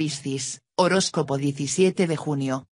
Piscis, horóscopo 17 de junio.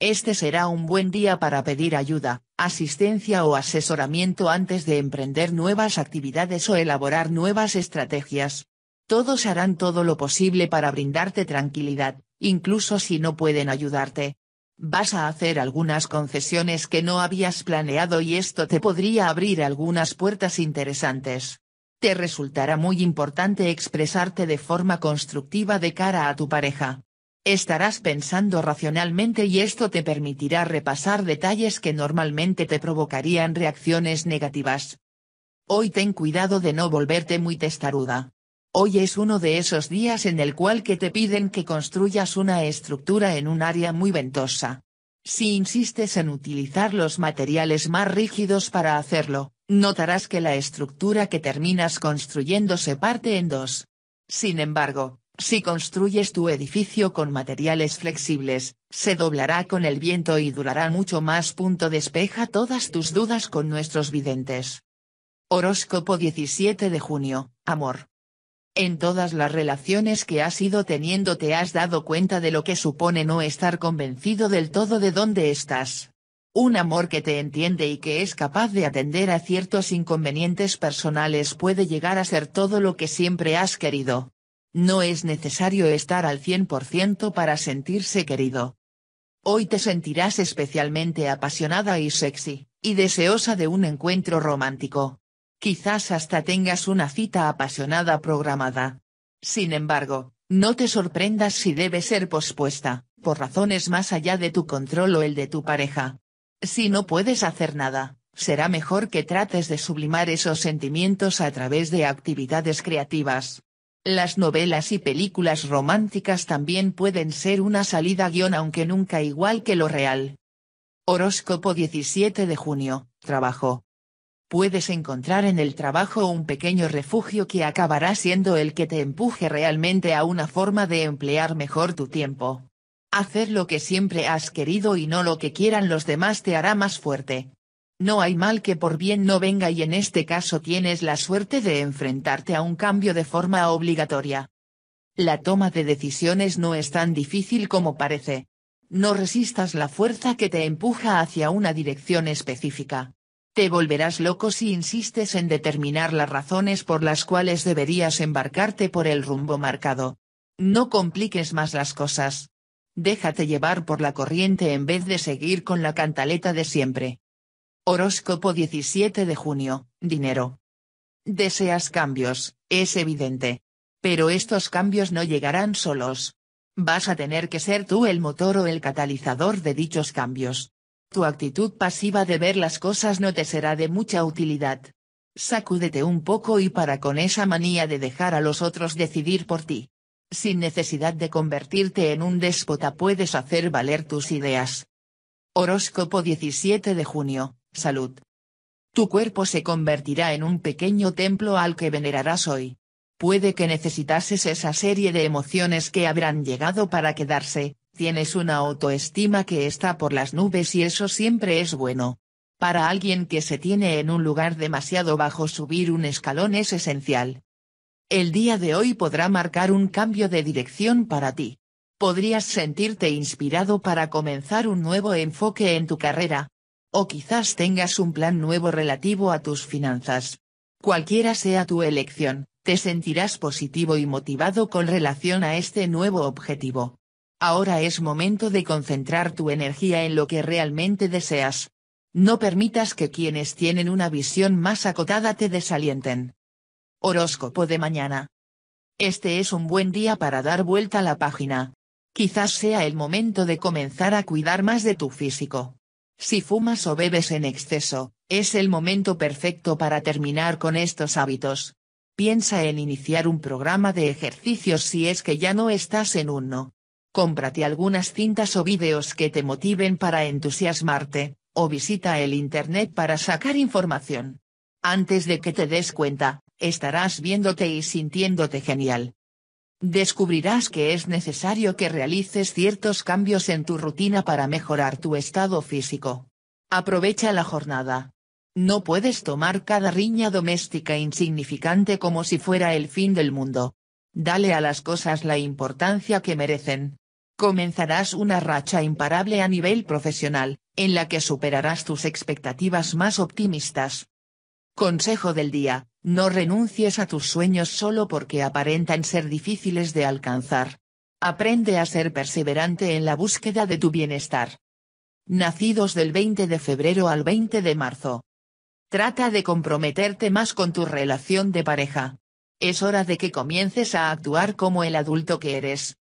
Este será un buen día para pedir ayuda, asistencia o asesoramiento antes de emprender nuevas actividades o elaborar nuevas estrategias. Todos harán todo lo posible para brindarte tranquilidad, incluso si no pueden ayudarte. Vas a hacer algunas concesiones que no habías planeado y esto te podría abrir algunas puertas interesantes te resultará muy importante expresarte de forma constructiva de cara a tu pareja. Estarás pensando racionalmente y esto te permitirá repasar detalles que normalmente te provocarían reacciones negativas. Hoy ten cuidado de no volverte muy testaruda. Hoy es uno de esos días en el cual que te piden que construyas una estructura en un área muy ventosa. Si insistes en utilizar los materiales más rígidos para hacerlo, Notarás que la estructura que terminas construyendo se parte en dos. Sin embargo, si construyes tu edificio con materiales flexibles, se doblará con el viento y durará mucho más. Punto despeja todas tus dudas con nuestros videntes. Horóscopo 17 de junio, amor. En todas las relaciones que has ido teniendo te has dado cuenta de lo que supone no estar convencido del todo de dónde estás. Un amor que te entiende y que es capaz de atender a ciertos inconvenientes personales puede llegar a ser todo lo que siempre has querido. No es necesario estar al 100% para sentirse querido. Hoy te sentirás especialmente apasionada y sexy, y deseosa de un encuentro romántico. Quizás hasta tengas una cita apasionada programada. Sin embargo, no te sorprendas si debe ser pospuesta, por razones más allá de tu control o el de tu pareja. Si no puedes hacer nada, será mejor que trates de sublimar esos sentimientos a través de actividades creativas. Las novelas y películas románticas también pueden ser una salida guión aunque nunca igual que lo real. Horóscopo 17 de junio, trabajo. Puedes encontrar en el trabajo un pequeño refugio que acabará siendo el que te empuje realmente a una forma de emplear mejor tu tiempo. Hacer lo que siempre has querido y no lo que quieran los demás te hará más fuerte. No hay mal que por bien no venga y en este caso tienes la suerte de enfrentarte a un cambio de forma obligatoria. La toma de decisiones no es tan difícil como parece. No resistas la fuerza que te empuja hacia una dirección específica. Te volverás loco si insistes en determinar las razones por las cuales deberías embarcarte por el rumbo marcado. No compliques más las cosas. Déjate llevar por la corriente en vez de seguir con la cantaleta de siempre. Horóscopo 17 de junio, dinero. Deseas cambios, es evidente. Pero estos cambios no llegarán solos. Vas a tener que ser tú el motor o el catalizador de dichos cambios. Tu actitud pasiva de ver las cosas no te será de mucha utilidad. Sacúdete un poco y para con esa manía de dejar a los otros decidir por ti. Sin necesidad de convertirte en un déspota puedes hacer valer tus ideas. Horóscopo 17 de junio, salud. Tu cuerpo se convertirá en un pequeño templo al que venerarás hoy. Puede que necesitases esa serie de emociones que habrán llegado para quedarse, tienes una autoestima que está por las nubes y eso siempre es bueno. Para alguien que se tiene en un lugar demasiado bajo subir un escalón es esencial. El día de hoy podrá marcar un cambio de dirección para ti. Podrías sentirte inspirado para comenzar un nuevo enfoque en tu carrera. O quizás tengas un plan nuevo relativo a tus finanzas. Cualquiera sea tu elección, te sentirás positivo y motivado con relación a este nuevo objetivo. Ahora es momento de concentrar tu energía en lo que realmente deseas. No permitas que quienes tienen una visión más acotada te desalienten. Horóscopo de mañana. Este es un buen día para dar vuelta a la página. Quizás sea el momento de comenzar a cuidar más de tu físico. Si fumas o bebes en exceso, es el momento perfecto para terminar con estos hábitos. Piensa en iniciar un programa de ejercicios si es que ya no estás en uno. Cómprate algunas cintas o vídeos que te motiven para entusiasmarte, o visita el Internet para sacar información. Antes de que te des cuenta, estarás viéndote y sintiéndote genial. Descubrirás que es necesario que realices ciertos cambios en tu rutina para mejorar tu estado físico. Aprovecha la jornada. No puedes tomar cada riña doméstica insignificante como si fuera el fin del mundo. Dale a las cosas la importancia que merecen. Comenzarás una racha imparable a nivel profesional, en la que superarás tus expectativas más optimistas. Consejo del día, no renuncies a tus sueños solo porque aparentan ser difíciles de alcanzar. Aprende a ser perseverante en la búsqueda de tu bienestar. Nacidos del 20 de febrero al 20 de marzo. Trata de comprometerte más con tu relación de pareja. Es hora de que comiences a actuar como el adulto que eres.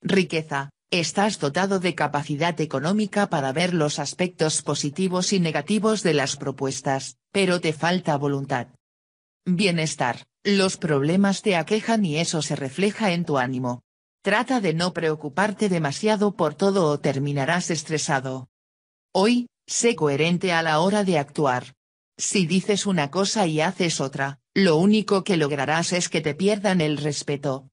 Riqueza, estás dotado de capacidad económica para ver los aspectos positivos y negativos de las propuestas, pero te falta voluntad. Bienestar, los problemas te aquejan y eso se refleja en tu ánimo. Trata de no preocuparte demasiado por todo o terminarás estresado. Hoy, sé coherente a la hora de actuar. Si dices una cosa y haces otra, lo único que lograrás es que te pierdan el respeto.